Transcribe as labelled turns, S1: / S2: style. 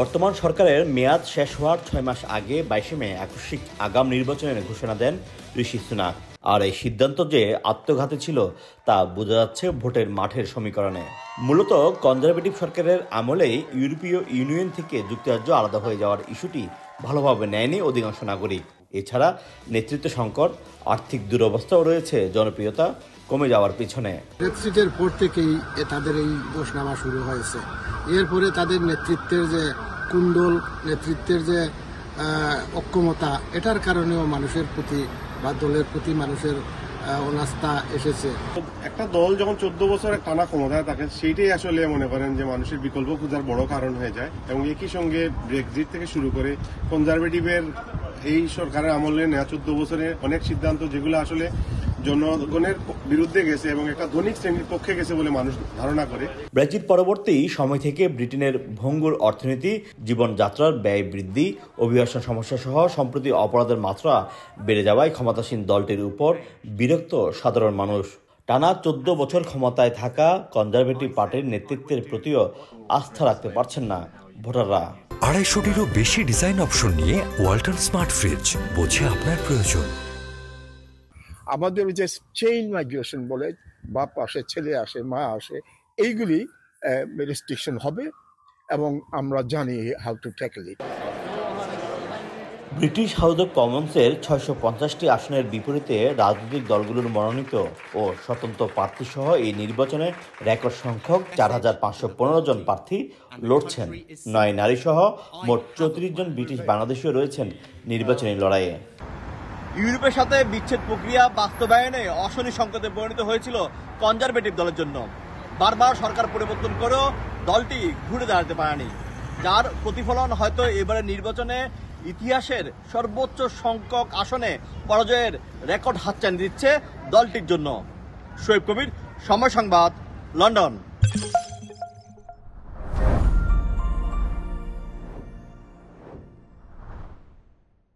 S1: বর্তমান সরকারের মেয়াদ শেষ হওয়ার ছয় মাস আগে বাইশে মে আকস্মিক আগাম নির্বাচনের ঘোষণা দেন ঋষি সুনাক আর এই সিদ্ধান্ত যে আত্মঘাতী ছিল তা বোঝা যাচ্ছে ভোটের মাঠের সমীকরণে মূলত কনজারভেটিভ সরকারের আমলেই ইউরোপীয় ইউনিয়ন থেকে যুক্তরাজ্য আলাদা হয়ে যাওয়ার ইস্যুটি ভালোভাবে নেয়নি অধিকাংশ নাগরিক এছাড়া নেতৃত্ব সংকট আর্থিক দুরবস্থাও রয়েছে জনপ্রিয়তা কমে যাওয়ার পিছনে
S2: ব্রেক্সিটের পর থেকেই তাদের এই ঘোষণামা শুরু হয়েছে এরপরে তাদের নেতৃত্বের যে কুণ্ডল নেতৃত্বের যে অক্ষমতা এটার কারণেও মানুষের প্রতি বা দলের প্রতি মানুষের অনাস্থা এসেছে
S3: একটা দল যখন চোদ্দ বছরের টানা ক্ষমতায় থাকে সেইটাই আসলে মনে করেন যে মানুষের বিকল্প খোঁজার বড় কারণ হয়ে যায় এবং একই সঙ্গে ব্রেক্সিট থেকে শুরু করে কনজারভেটিভের এই সরকারের আমলে নেওয়া চোদ্দ বছরে অনেক সিদ্ধান্ত যেগুলো আসলে জনগণের বিরুদ্ধে গেছে এবং একটা ধনিক শ্রেণীর পক্ষে গেছে বলে মানুষ ধারণা করে ব্রেক্সিট
S1: পরবর্তী সময় থেকে ব্রিটেনের ভঙ্গুর অর্থনীতি জীবনযাত্রার ব্যয় বৃদ্ধি অভিবাসন সমস্যা সহ সম্প্রতি অপরাধের মাত্রা বেড়ে যাওয়ায় ক্ষমতাসীন দলটির উপর বিরক্ত সাধারণ মানুষ টানা চোদ্দ বছর ক্ষমতায় থাকা কনজারভেটিভ পার্টির নেতৃত্বের প্রতিও আস্থা রাখতে পারছেন না ভোটাররা আড়াইশোটিরও বেশি ডিজাইন অপশন নিয়ে ওয়াল্টার স্মার্ট ফ্রিজ বোঝে আপনার প্রয়োজন আমাদের যে চেইন মাইগ্রেশন বলে বাপ আসে ছেলে আসে মা আসে এইগুলি রেস্ট্রিকশন হবে এবং আমরা জানি how to tackle it British House of কমন্সের ছয়শো পঞ্চাশটি আসনের বিপরীতে রাজনৈতিক দলগুলোর মনোনীত ও স্বতন্ত্র প্রার্থীসহ এই নির্বাচনে রেকর্ড সংখ্যক চার হাজার পাঁচশো পনেরো জন প্রার্থী লড়ছেন নয় নারীসহ মোট চৌত্রিশ জন ব্রিটিশ বাংলাদেশীও রয়েছেন নির্বাচনী লড়াইয়ে ইউরোপের সাথে বিচ্ছেদ প্রক্রিয়া বাস্তবায়নে অশনি সংকটে পরিণত হয়েছিল কনজারভেটিভ দলের জন্য বারবার সরকার পরিবর্তন করেও দলটি ঘুরে দাঁড়াতে পারেনি যার প্রতিফলন হয়তো এবারে নির্বাচনে ইতিহাসের সর্বোচ্চ সংখ্যক আসনে পরাজয়ের রেকর্ড হাতচানি দিচ্ছে দলটির জন্য শোয়েব কবির সময় সংবাদ লন্ডন